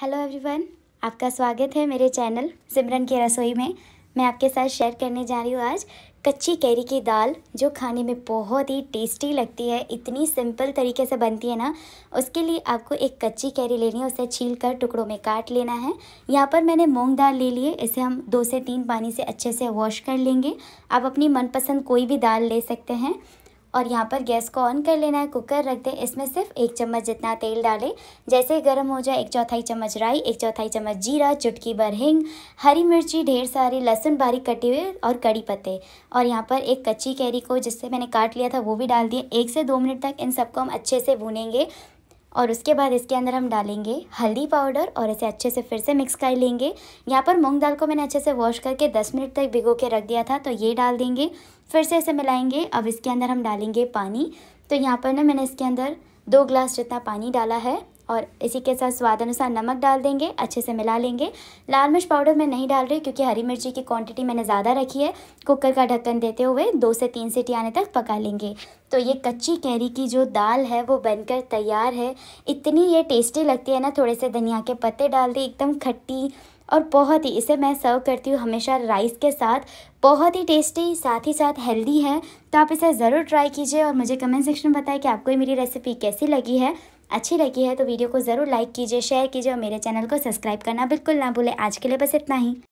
hello everyone आपका स्वागत है मेरे चैनल सिमरन की रसोई में मैं आपके साथ शेयर करने जा रही हूँ आज कच्ची कैरी की दाल जो खाने में बहुत ही टेस्टी लगती है इतनी सिंपल तरीके से बनती है ना उसके लिए आपको एक कच्ची कैरी लेनी है उसे छील कर टुकड़ों में काट लेना है यहाँ पर मैंने मूंग दाल ले ली है इसे हम दो से तीन पानी से अच्छे से वॉश कर लेंगे आप अपनी मनपसंद कोई भी दाल ले सकते हैं और यहाँ पर गैस को ऑन कर लेना है कुकर रख दें इसमें सिर्फ एक चम्मच जितना तेल डालें जैसे गर्म हो जाए एक चौथाई चम्मच राई एक चौथाई चम्मच जीरा चुटकी भर हिंग हरी मिर्ची ढेर सारी लहसुन बारीक कटे हुए और कड़ी पत्ते और यहाँ पर एक कच्ची कैरी को जिससे मैंने काट लिया था वो भी डाल दिया एक से दो मिनट तक इन सबको हम अच्छे से भूनेंगे और उसके बाद इसके अंदर हम डालेंगे हल्दी पाउडर और इसे अच्छे से फिर से मिक्स कर लेंगे यहाँ पर मूंग दाल को मैंने अच्छे से वॉश करके 10 मिनट तक भिगो के रख दिया था तो ये डाल देंगे फिर से इसे मिलाएंगे अब इसके अंदर हम डालेंगे पानी तो यहाँ पर ना मैंने इसके अंदर दो ग्लास जितना पानी डाला है और इसी के साथ स्वाद अनुसार नमक डाल देंगे अच्छे से मिला लेंगे लाल मिर्च पाउडर मैं नहीं डाल रही क्योंकि हरी मिर्ची की क्वांटिटी मैंने ज़्यादा रखी है कुकर का ढक्कन देते हुए दो से तीन सीटी आने तक पका लेंगे तो ये कच्ची कैरी की जो दाल है वो बनकर तैयार है इतनी ये टेस्टी लगती है ना थोड़े से धनिया के पत्ते डाल दी एकदम खट्टी और बहुत ही इसे मैं सर्व करती हूँ हमेशा राइस के साथ बहुत ही टेस्टी साथ ही साथ हेल्दी है तो आप इसे ज़रूर ट्राई कीजिए और मुझे कमेंट सेक्शन में बताएं कि आपको ये मेरी रेसिपी कैसी लगी है अच्छी लगी है तो वीडियो को ज़रूर लाइक कीजिए शेयर कीजिए और मेरे चैनल को सब्सक्राइब करना बिल्कुल ना भूलें आज के लिए बस इतना ही